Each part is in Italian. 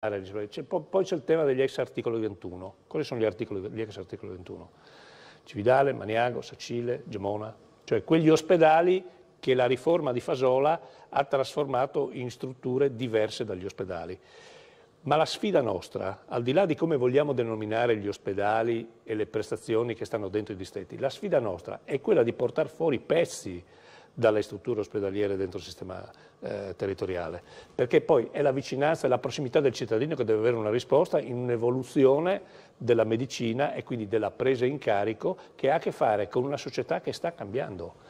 Poi c'è il tema degli ex articolo 21. Quali sono gli, articoli, gli ex articolo 21? Cividale, Maniago, Sacile, Gemona, cioè quegli ospedali che la riforma di Fasola ha trasformato in strutture diverse dagli ospedali. Ma la sfida nostra, al di là di come vogliamo denominare gli ospedali e le prestazioni che stanno dentro i distretti, la sfida nostra è quella di portare fuori pezzi dalle strutture ospedaliere dentro il sistema eh, territoriale, perché poi è la vicinanza e la prossimità del cittadino che deve avere una risposta in un'evoluzione della medicina e quindi della presa in carico che ha a che fare con una società che sta cambiando.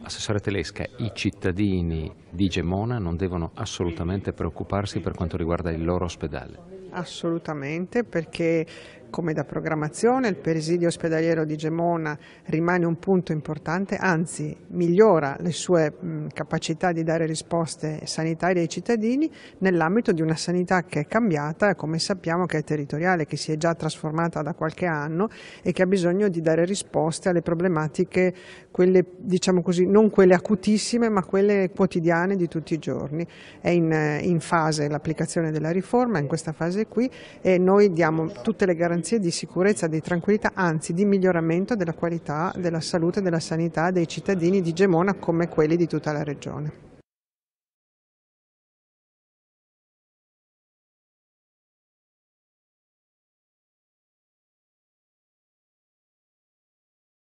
Assessore Telesca, i cittadini di Gemona non devono assolutamente preoccuparsi per quanto riguarda il loro ospedale assolutamente perché come da programmazione, il presidio ospedaliero di Gemona rimane un punto importante, anzi migliora le sue capacità di dare risposte sanitarie ai cittadini nell'ambito di una sanità che è cambiata, come sappiamo che è territoriale, che si è già trasformata da qualche anno e che ha bisogno di dare risposte alle problematiche, quelle, diciamo così, non quelle acutissime, ma quelle quotidiane di tutti i giorni. È in, in fase l'applicazione della riforma, in questa fase qui, e noi diamo tutte le garanzie garanzie di sicurezza, di tranquillità, anzi di miglioramento della qualità della salute della sanità dei cittadini di Gemona come quelli di tutta la regione.